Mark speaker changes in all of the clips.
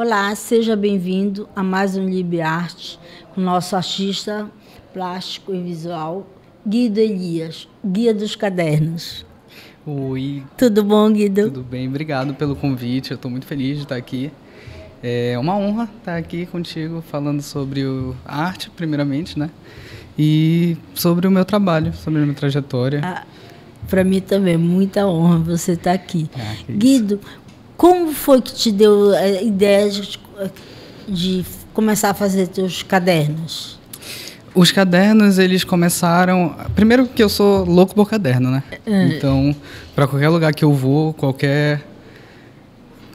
Speaker 1: Olá, seja bem-vindo a mais um Libre Arte com nosso artista plástico e visual Guido Elias, guia dos cadernos.
Speaker 2: Oi. Tudo bom, Guido? Tudo bem, obrigado pelo convite. Eu estou muito feliz de estar aqui. É uma honra estar aqui contigo falando sobre arte, primeiramente, né? E sobre o meu trabalho, sobre a minha trajetória. Ah, Para mim também, muita honra você estar aqui. Ah,
Speaker 1: Guido, isso. Como foi que te deu a ideia de, de começar a fazer teus cadernos?
Speaker 2: Os cadernos, eles começaram. Primeiro que eu sou louco por caderno, né? É. Então, para qualquer lugar que eu vou, qualquer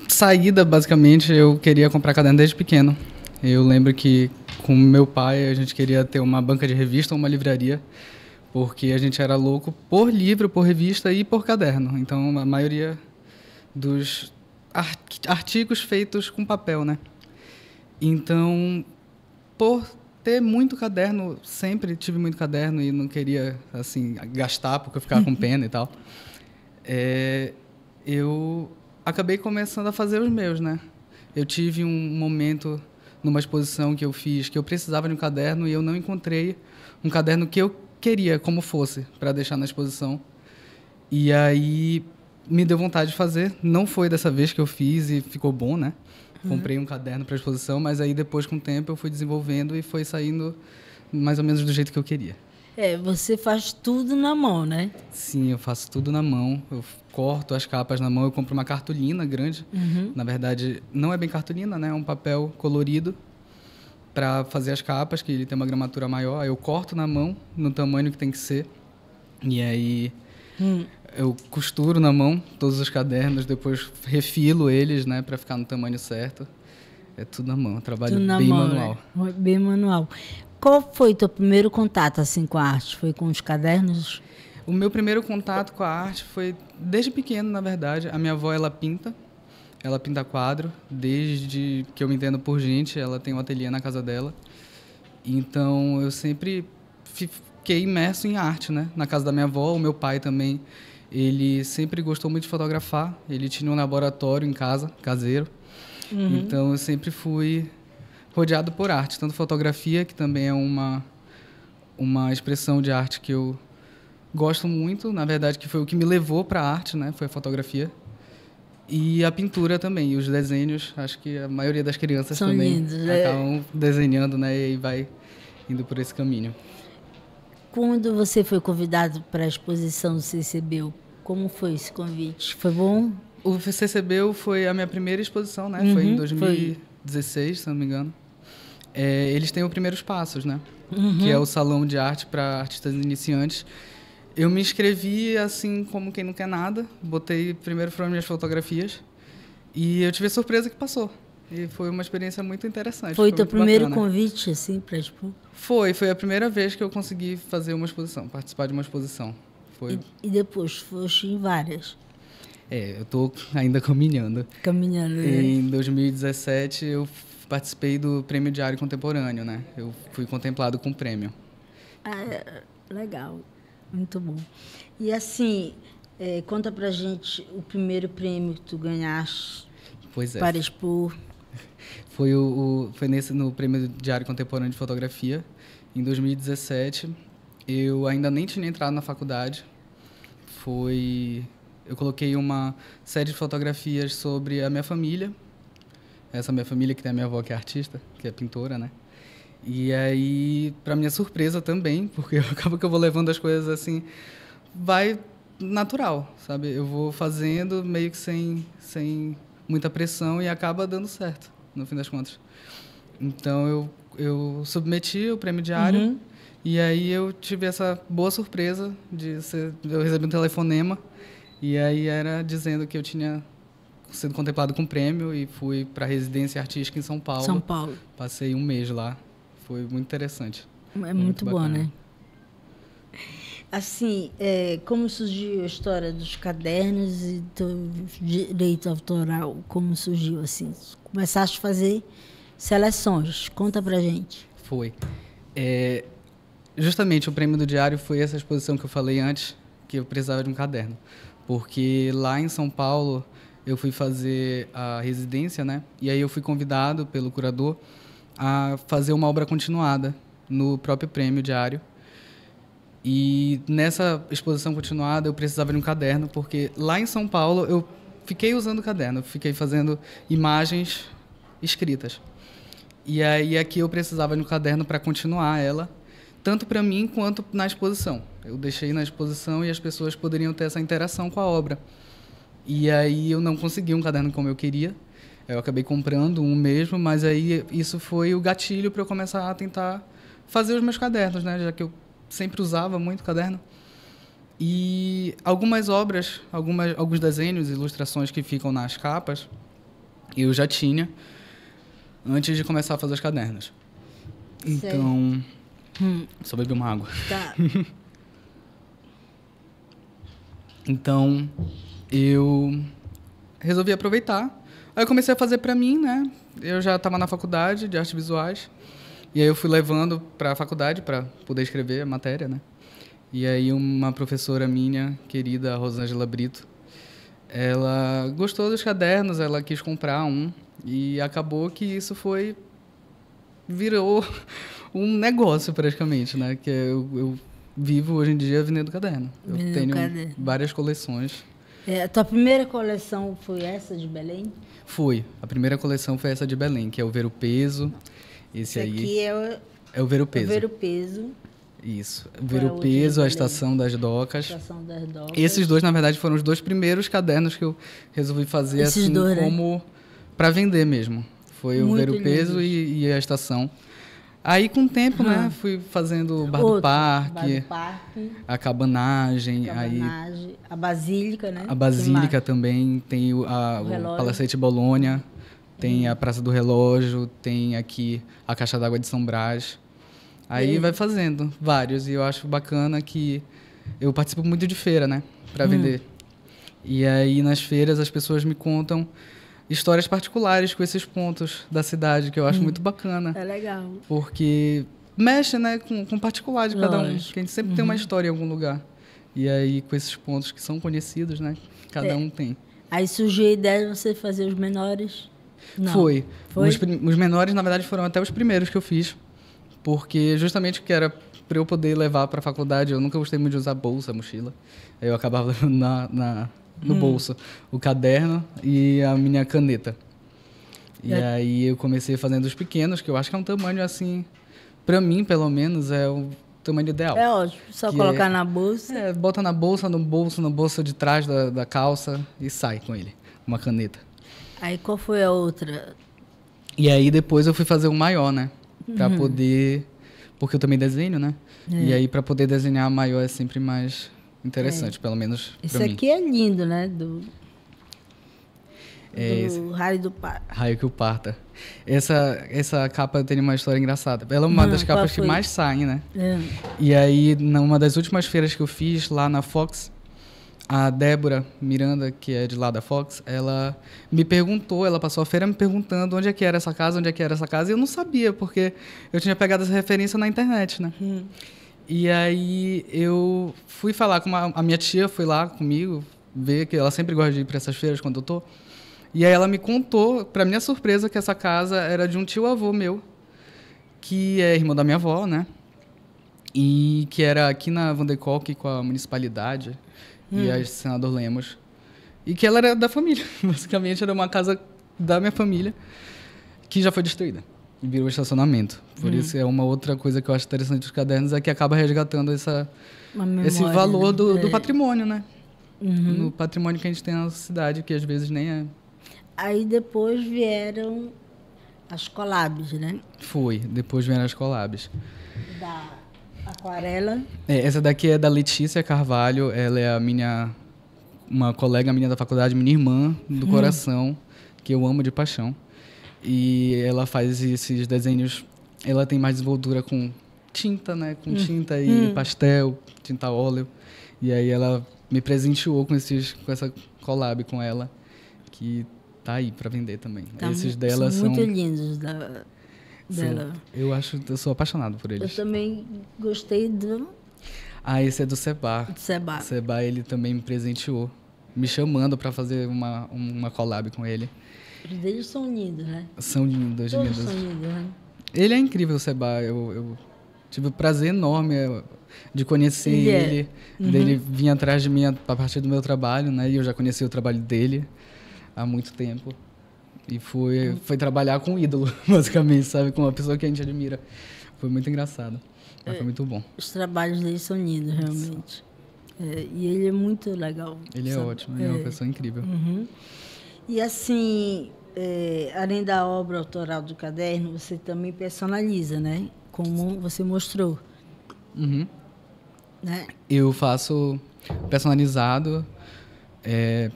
Speaker 2: saída, basicamente, eu queria comprar caderno desde pequeno. Eu lembro que com meu pai a gente queria ter uma banca de revista ou uma livraria, porque a gente era louco por livro, por revista e por caderno. Então, a maioria dos artigos feitos com papel, né? Então, por ter muito caderno, sempre tive muito caderno e não queria assim gastar porque eu ficava com pena e tal. É, eu acabei começando a fazer os meus, né? Eu tive um momento numa exposição que eu fiz que eu precisava de um caderno e eu não encontrei um caderno que eu queria como fosse para deixar na exposição. E aí me deu vontade de fazer. Não foi dessa vez que eu fiz e ficou bom, né? Uhum. Comprei um caderno para exposição, mas aí depois, com o tempo, eu fui desenvolvendo e foi saindo mais ou menos do jeito que eu queria.
Speaker 1: É, você faz tudo na mão, né?
Speaker 2: Sim, eu faço tudo na mão. Eu corto as capas na mão, eu compro uma cartolina grande. Uhum. Na verdade, não é bem cartolina, né? É um papel colorido para fazer as capas, que ele tem uma gramatura maior. Eu corto na mão, no tamanho que tem que ser. E aí hum eu costuro na mão todos os cadernos, depois refilo eles, né, para ficar no tamanho certo. É tudo na mão, trabalho bem mão, né? manual.
Speaker 1: Bem manual. Qual foi teu primeiro contato assim com a arte? Foi com os cadernos?
Speaker 2: O meu primeiro contato com a arte foi desde pequeno, na verdade. A minha avó ela pinta, ela pinta quadro desde que eu me entendo por gente. Ela tem um ateliê na casa dela, então eu sempre fiquei imerso em arte, né? Na casa da minha avó, o meu pai também ele sempre gostou muito de fotografar. Ele tinha um laboratório em casa, caseiro. Uhum. Então eu sempre fui rodeado por arte, tanto fotografia, que também é uma uma expressão de arte que eu gosto muito, na verdade que foi o que me levou para a arte, né? Foi a fotografia. E a pintura também, e os desenhos, acho que a maioria das crianças São também lindos, né? acabam é. desenhando, né? E vai indo por esse caminho.
Speaker 1: Quando você foi convidado para a exposição do recebeu? Como foi esse convite? Foi bom?
Speaker 2: O recebeu foi a minha primeira exposição, né? Uhum, foi em 2016, foi. se não me engano. É, eles têm o Primeiros Passos, né? Uhum. Que é o salão de arte para artistas iniciantes. Eu me inscrevi assim como quem não quer nada. Botei primeiro foram minhas fotografias. E eu tive a surpresa que passou. E foi uma experiência muito interessante. Foi, o teu primeiro bacana.
Speaker 1: convite, assim, para tipo?
Speaker 2: Foi, foi a primeira vez que eu consegui fazer uma exposição, participar de uma exposição. Foi...
Speaker 1: E, e depois foste em várias.
Speaker 2: É, eu estou ainda caminhando. Caminhando. Né? Em 2017 eu participei do Prêmio Diário Contemporâneo, né? Eu fui contemplado com o prêmio.
Speaker 1: Ah, é, legal, muito bom. E assim, é, conta pra gente o primeiro prêmio que tu ganhaste pois é. para expor.
Speaker 2: Foi, o, o, foi nesse, no Prêmio Diário Contemporâneo de Fotografia, em 2017 eu ainda nem tinha entrado na faculdade. Foi. Eu coloquei uma série de fotografias sobre a minha família. Essa minha família, que tem a minha avó, que é artista, que é pintora, né? E aí, para minha surpresa também, porque acaba que eu vou levando as coisas assim, vai natural, sabe? Eu vou fazendo meio que sem, sem muita pressão e acaba dando certo, no fim das contas. Então eu, eu submeti o prêmio diário. Uhum. E aí eu tive essa boa surpresa de ser, eu recebi um telefonema e aí era dizendo que eu tinha sido contemplado com prêmio e fui para residência artística em São Paulo. São Paulo. Passei um mês lá. Foi muito interessante. É muito, muito bom, né?
Speaker 1: Assim, é, como surgiu a história dos cadernos e do direito autoral? Como surgiu assim? Começaste a fazer seleções. Conta pra gente.
Speaker 2: Foi. É, justamente o prêmio do diário foi essa exposição que eu falei antes, que eu precisava de um caderno. Porque lá em São Paulo eu fui fazer a residência, né? E aí eu fui convidado pelo curador a fazer uma obra continuada no próprio prêmio diário. E nessa exposição continuada eu precisava de um caderno, porque lá em São Paulo eu fiquei usando caderno, fiquei fazendo imagens escritas. E aí aqui é eu precisava de um caderno para continuar ela, tanto para mim quanto na exposição. Eu deixei na exposição e as pessoas poderiam ter essa interação com a obra. E aí eu não consegui um caderno como eu queria. Eu acabei comprando um mesmo, mas aí isso foi o gatilho para eu começar a tentar fazer os meus cadernos, né? Já que eu sempre usava muito caderno. E algumas obras, algumas, alguns desenhos, ilustrações que ficam nas capas, eu já tinha antes de começar a fazer as cadernas.
Speaker 1: Então. Hum.
Speaker 2: Só bebi uma água. Tá. então, eu resolvi aproveitar. Aí eu comecei a fazer para mim, né? Eu já estava na faculdade de artes visuais. E aí eu fui levando para a faculdade para poder escrever a matéria, né? E aí uma professora minha, querida Rosângela Brito, ela gostou dos cadernos, ela quis comprar um. E acabou que isso foi virou um negócio praticamente, né? Que eu, eu vivo hoje em dia vendendo caderno. Eu vendendo tenho caderno. várias coleções.
Speaker 1: É, a tua primeira coleção foi essa de Belém?
Speaker 2: Foi. A primeira coleção foi essa de Belém, que é o Ver o Peso. Esse, Esse aí aqui é o, é o Ver o Peso. É o Ver
Speaker 1: o Peso.
Speaker 2: Isso. Ver é o Peso, a Estação das Docas. Estação das Docas. Esses dois, na verdade, foram os dois primeiros cadernos que eu resolvi fazer Esses assim dois, né? como... Né? para vender mesmo. Foi Muito o Ver o Peso e, e, a Estação. Aí, com o tempo, uhum. né, fui fazendo o Bar do Parque, Bar do Parque a Cabanagem, cabanagem aí,
Speaker 1: a Basílica, né? A Basílica
Speaker 2: também, tem o, a, o, o Palacete Bolônia, tem uhum. a Praça do Relógio, tem aqui a Caixa d'Água de São Brás. Aí e... vai fazendo vários. E eu acho bacana que eu participo muito de feira, né? Para hum. vender. Hum. E aí nas feiras as pessoas me contam histórias particulares com esses pontos da cidade, que eu acho hum. muito bacana. É legal. Porque mexe, né, com, com particular de cada Lógico. um. Porque a gente sempre uhum. tem uma uhum. história em algum lugar. E aí, com esses pontos que são conhecidos, né? Cada é. um tem.
Speaker 1: Aí surgiu a ideia de você fazer os menores?
Speaker 2: Não. Foi. Foi? Os, os, menores, na verdade, foram até os primeiros que eu fiz. Porque justamente que era para eu poder levar para a faculdade, eu nunca gostei muito de usar bolsa, mochila. Aí eu acabava na, na no hum. bolso. O caderno e a minha caneta. E, é. aí eu comecei fazendo os pequenos, que eu acho que é um tamanho assim, para mim pelo menos, é o tamanho ideal. É ótimo, só colocar é, na bolsa. É, bota na bolsa, no bolso, no bolso de trás da, da calça e sai com ele, uma caneta.
Speaker 1: Aí qual foi a outra?
Speaker 2: E aí depois eu fui fazer um maior, né? Pra uhum. poder. Porque eu também desenho, né? É. E aí para poder desenhar maior é sempre mais interessante, é. pelo menos. Isso aqui
Speaker 1: é lindo, né? Do, é, do Raio do Parta.
Speaker 2: Raio que o Parta. Essa, essa capa tem uma história engraçada. Ela é uma Não, das capas que mais saem, né? É. E aí, numa das últimas feiras que eu fiz lá na Fox, a Débora Miranda, que é de lá da Fox, ela me perguntou, ela passou a feira me perguntando onde é que era essa casa, onde é que era essa casa, e eu não sabia, porque eu tinha pegado essa referência na internet, né? Hum. E aí eu fui falar com uma, a minha tia, foi lá comigo, ver que ela sempre gosta de ir para essas feiras quando eu tô. E aí ela me contou, para minha surpresa, que essa casa era de um tio avô meu, que é irmão da minha avó, né? E que era aqui na Vandecoque com a municipalidade hum. e a senador Lemos. E que ela era da família, basicamente era uma casa da minha família que já foi destruída virou estacionamento. Por hum. isso é uma outra coisa que eu acho interessante dos cadernos é que acaba resgatando essa, memória, esse valor do, do, né? patrimônio, né? Uhum. No patrimônio que a gente tem na cidade, que às vezes nem é.
Speaker 1: Aí depois vieram as collabs, né?
Speaker 2: Foi, depois vieram as collabs. Da
Speaker 1: aquarela.
Speaker 2: É, essa daqui é da Letícia Carvalho, ela é a minha uma colega minha da faculdade, minha irmã do hum. coração, que eu amo de paixão. E ela faz esses desenhos, ela tem mais desenvoltura com tinta, né? Com hum. tinta e hum. pastel, tinta óleo. E aí ela me presenteou com esses com essa collab com ela que tá aí para vender também. Tá esses dela são muito
Speaker 1: lindos da dela.
Speaker 2: Sim, eu acho, eu sou apaixonado por eles. Eu
Speaker 1: também gostei do
Speaker 2: Ah, esse é do Seba. Do Seba. Seba ele também me presenteou, me chamando para fazer uma uma collab com ele
Speaker 1: desde São Unidos, né?
Speaker 2: São Unidos, 2012. Todos são unidos, né? Ele é incrível, Seba. Eu, eu tive o um prazer enorme eh, de conhecer yeah. É. ele, uhum. dele vir atrás de mim a partir do meu trabalho, né? E eu já conheci o trabalho dele há muito tempo. E foi, uhum. foi trabalhar com um ídolo, basicamente, sabe? Com uma pessoa que a gente admira. Foi muito engraçado. Mas foi é, muito bom.
Speaker 1: Os trabalhos dele são lindos, realmente. É,
Speaker 2: e ele é muito legal. Ele é sabe? é ótimo, ele é, é uma pessoa incrível. Uhum.
Speaker 1: E assim, é, além da obra autoral do caderno, você também personaliza, né? Como você mostrou. Uhum. Né?
Speaker 2: Eu faço personalizado é,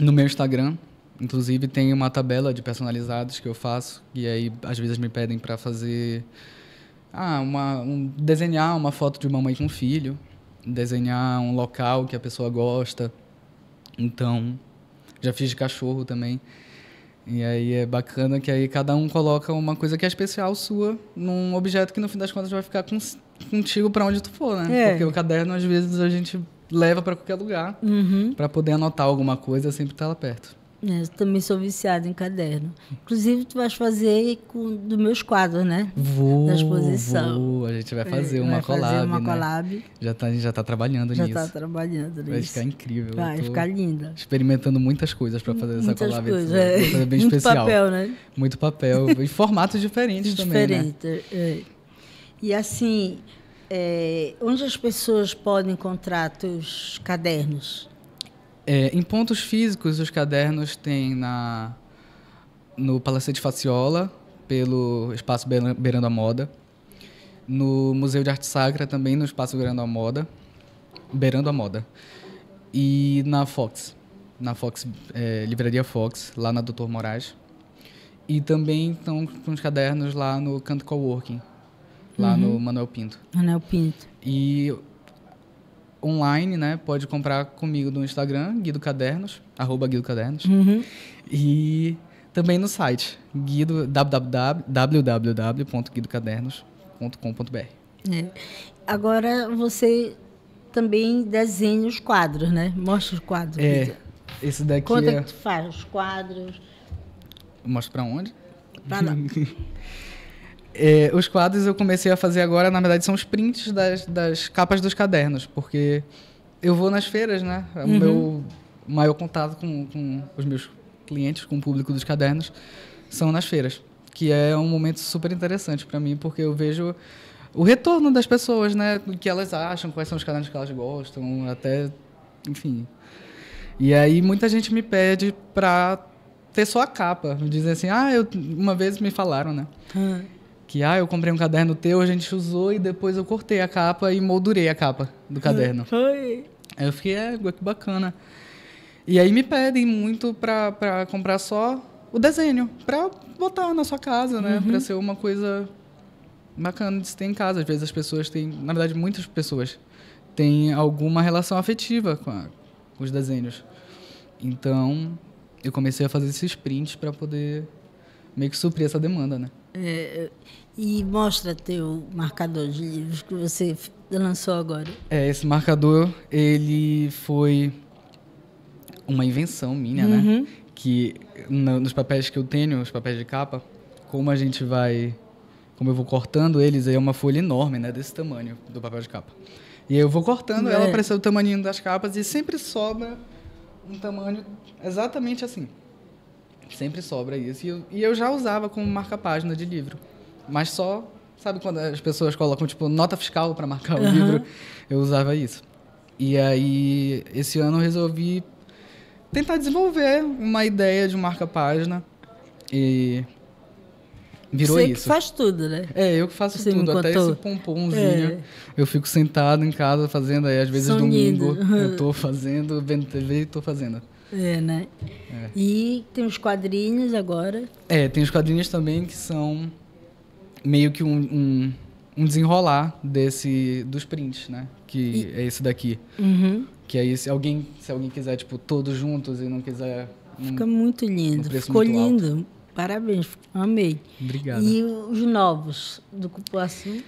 Speaker 2: no meu Instagram. Inclusive tem uma tabela de personalizados que eu faço e aí às vezes me pedem para fazer ah, uma, um, desenhar uma foto de uma mãe com um filho, desenhar um local que a pessoa gosta. Então, já fiz de cachorro também. E aí é bacana que aí cada um coloca uma coisa que é especial sua num objeto que no fim das contas vai ficar contigo para onde tu for, né? É. Porque o caderno às vezes a gente leva para qualquer lugar uhum. para poder anotar alguma coisa sempre estar tá lá perto.
Speaker 1: É, eu também sou viciada em caderno. Inclusive, tu vais fazer com dos meus quadros, né?
Speaker 2: Vou. Da exposição. Vou. A gente vai é, fazer é, uma vai collab. Fazer uma collab. Né? Já tá, a gente já está trabalhando já tá nisso. Já está trabalhando vai nisso. Vai ficar incrível. Vai ficar linda. Experimentando muitas coisas para fazer muitas essa collab. Coisas, é. Coisa bem Muito especial. papel, né? Muito papel. e formatos diferentes também. Diferentes.
Speaker 1: Né? É. E assim, é, onde as pessoas podem encontrar teus cadernos?
Speaker 2: É, em pontos físicos, os cadernos têm na, no Palacete Faciola, pelo Espaço Beirando a Moda. No Museu de Arte Sacra, também no Espaço Beirando a Moda. Beirando a Moda. E na Fox, na Fox, é, Livraria Fox, lá na Doutor Moraes. E também estão com os cadernos lá no Canto Coworking, lá uhum. no Manuel Pinto. Manuel Pinto. E online, né? Pode comprar comigo no Instagram, Guido Cadernos, arroba Guido Cadernos. Uhum. E também no site, guido, www.guidocadernos.com.br.
Speaker 1: É. Agora você também desenha os quadros, né? Mostra os quadros. É, Guido. esse daqui Quanto é... que tu faz os quadros?
Speaker 2: Mostra para onde? Para lá. É, os quadros eu comecei a fazer agora, na verdade, são os prints das, das capas dos cadernos, porque eu vou nas feiras, né? É o uhum. meu maior contato com, com os meus clientes, com o público dos cadernos, são nas feiras, que é um momento super interessante para mim, porque eu vejo o retorno das pessoas, né? O que elas acham, quais são os cadernos que elas gostam, até. Enfim. E aí muita gente me pede para ter só a capa. Dizem assim, ah, eu, uma vez me falaram, né? Uhum que ah, eu comprei um caderno teu, a gente usou e depois eu cortei a capa e moldurei a capa do caderno. Foi. Aí eu fiquei, é, que bacana. E aí me pedem muito para pra comprar só o desenho, para botar na sua casa, né? Uhum. Para ser uma coisa bacana de se ter em casa. Às vezes as pessoas têm, na verdade, muitas pessoas têm alguma relação afetiva com, a, com os desenhos. Então, eu comecei a fazer esses prints para poder meio que suprir essa demanda, né?
Speaker 1: É, e mostra teu marcador de livros que você lançou agora.
Speaker 2: É, esse marcador, ele foi uma invenção minha, né? uhum. né? Que no, nos papéis que eu tenho, os papéis de capa, como a gente vai. Como eu vou cortando eles, aí é uma folha enorme, né? Desse tamanho do papel de capa. E eu vou cortando é. ela apareceu do o tamanho das capas e sempre sobra um tamanho exatamente assim. Sempre sobra isso. E eu, e eu já usava como marca-página de livro. Mas só, sabe quando as pessoas colocam, tipo, nota fiscal para marcar o uhum. livro? Eu usava isso. E aí, esse ano eu resolvi tentar desenvolver uma ideia de marca-página. E virou Você isso. Você faz tudo, né? É, eu que faço Você tudo. Até esse pomponzinho. É. Eu fico sentado em casa fazendo aí, às vezes domingo. eu tô fazendo, vendo TV e tô fazendo.
Speaker 1: É, né? É. E tem os quadrinhos agora.
Speaker 2: É, tem os quadrinhos também que são meio que um, um, um desenrolar desse dos prints, né? Que e... é esse daqui. Uhum. Que aí se alguém, se alguém quiser, tipo, todos juntos e não quiser. Um, Fica muito lindo. Um Ficou muito
Speaker 1: lindo. Alto. Parabéns, amei. Obrigado. E os novos do Cupuaçu?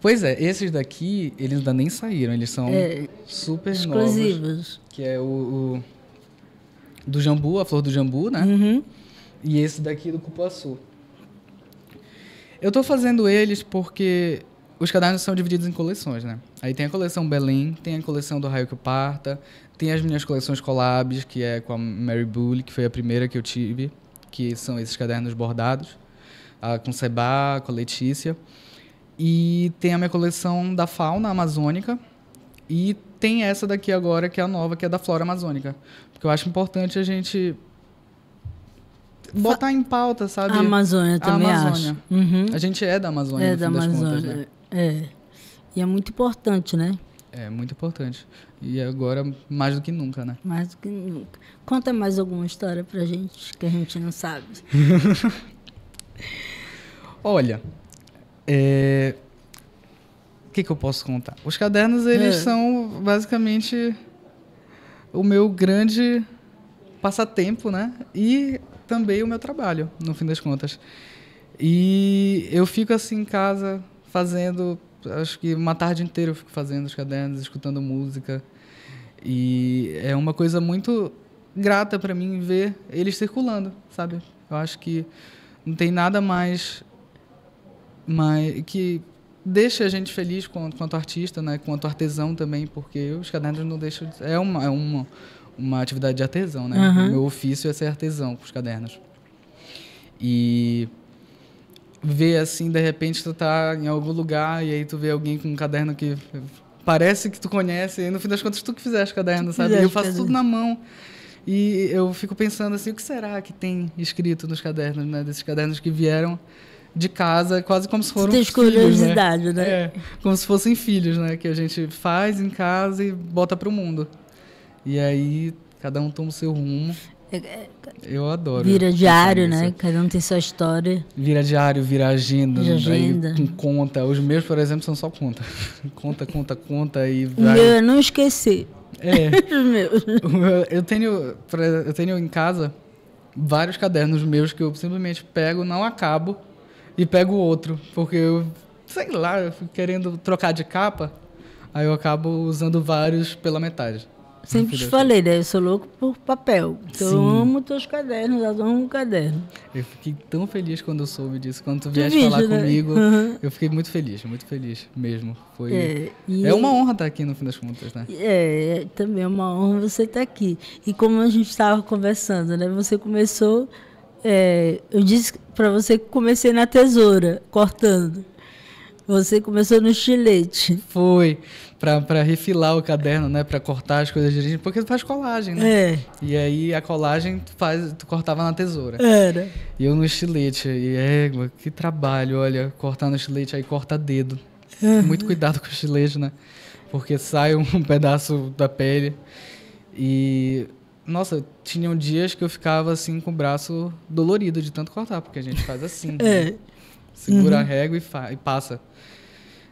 Speaker 2: Pois é, esses daqui, eles ainda nem saíram, eles são é, super exclusivos. novos. Exclusivos. Que é o, o do jambu, a flor do jambu, né? Uhum. E esse daqui do cupuaçu. Eu estou fazendo eles porque os cadernos são divididos em coleções, né? Aí tem a coleção Belém, tem a coleção do Raio que Parta, tem as minhas coleções collabs, que é com a Mary Bull, que foi a primeira que eu tive, que são esses cadernos bordados, a, com Seba, com a Letícia. E tem a minha coleção da fauna amazônica, e tem essa daqui agora, que é a nova, que é da flora amazônica. Porque eu acho importante a gente botar em pauta, sabe? A Amazônia também a Amazônia. acho. Uhum. A gente é da Amazônia, É da Amazônia, contas, né? é.
Speaker 1: E é muito importante, né?
Speaker 2: É muito importante. E agora, mais do que nunca, né?
Speaker 1: Mais do que nunca. Conta mais alguma história pra gente que a gente não sabe.
Speaker 2: Olha, é, o que, que eu posso contar? Os cadernos, eles é. são basicamente o meu grande passatempo, né? E também o meu trabalho, no fim das contas. E eu fico assim em casa fazendo, acho que uma tarde inteira eu fico fazendo os cadernos, escutando música. E é uma coisa muito grata para mim ver eles circulando, sabe? Eu acho que não tem nada mais mais que deixa a gente feliz quanto, quanto artista, né, quanto artesão também, porque os cadernos não deixam de, é uma é uma uma atividade de artesão, né? Uhum. Meu ofício é ser artesão com os cadernos. E ver assim, de repente tu tá em algum lugar e aí tu vê alguém com um caderno que parece que tu conhece, e no fim das contas tu que fizeste caderno, sabe? Fizeste, eu faço tudo na mão. E eu fico pensando assim, o que será que tem escrito nos cadernos, né? Desses cadernos que vieram de casa, quase como se fossem filhos. Né? curiosidade, né? né? É, como se fossem filhos, né? Que a gente faz em casa e bota para o mundo. E aí cada um toma o seu rumo. É, é, eu adoro. Vira diário, né?
Speaker 1: Cada um tem sua história.
Speaker 2: Vira diário, vira agenda. Vira agenda. com conta. Os meus, por exemplo, são só conta. Conta, conta, conta e vai. Eu é não esqueci. É. eu tenho, eu tenho em casa vários cadernos meus que eu simplesmente pego, não acabo e pego outro, porque eu, sei lá, eu fico querendo trocar de capa, aí eu acabo usando vários pela metade. Sempre te falei, né? Eu sou louco por papel.
Speaker 1: Então eu amo teus cadernos, eu um caderno.
Speaker 2: Eu fiquei tão feliz quando eu soube disso. Quando tu vieste falar né? comigo, uhum. eu fiquei muito feliz, muito feliz mesmo. Foi... É, é uma honra estar aqui no fim das contas, né?
Speaker 1: É, é, também é uma honra você estar aqui. E como a gente estava conversando, né? Você começou é, eu disse para você que comecei na tesoura, cortando.
Speaker 2: Você começou no estilete. Foi. Para refilar o caderno, né? Para cortar as coisas direitinho. Porque tu faz colagem, né? É. E aí a colagem tu, faz, tu cortava na tesoura. Era. E eu no estilete. E é, que trabalho, olha. Cortar no estilete, aí corta dedo. Uhum. Muito cuidado com o estilete, né? Porque sai um pedaço da pele. E nossa, tinham dias que eu ficava assim com o braço dolorido de tanto cortar, porque a gente faz assim. é. Né? Segura uhum. a régua e, e, passa.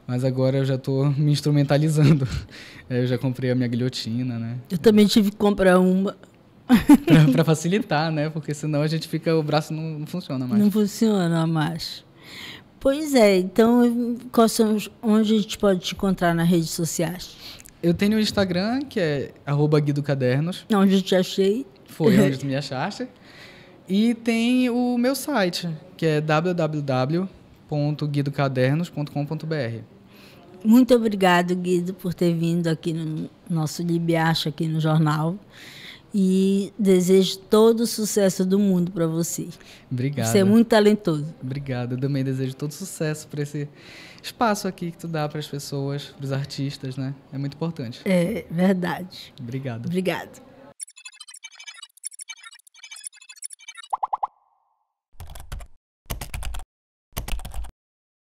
Speaker 2: Mas agora eu já estou me instrumentalizando. eu já comprei a minha guilhotina, né?
Speaker 1: Eu também tive que comprar uma.
Speaker 2: para facilitar, né? Porque senão a gente fica, o braço não, não funciona mais. Não
Speaker 1: funciona mais. Pois é, então quais são os, onde a gente pode te encontrar nas redes sociais? Eu tenho o um
Speaker 2: Instagram, que é arroba Guido Cadernos. Onde te achei. Foi onde tu me achaste. E tem o meu site, que é www.guidocadernos.com.br. Muito obrigado, Guido, por ter vindo aqui no
Speaker 1: nosso Libiacho, aqui no jornal. E desejo todo o sucesso
Speaker 2: do mundo para você. Obrigado. Você é muito talentoso. Obrigado. Eu também desejo todo sucesso para esse espaço aqui que tu dá para as pessoas, para os artistas, né? É muito importante. É
Speaker 1: verdade. Obrigado. Obrigado.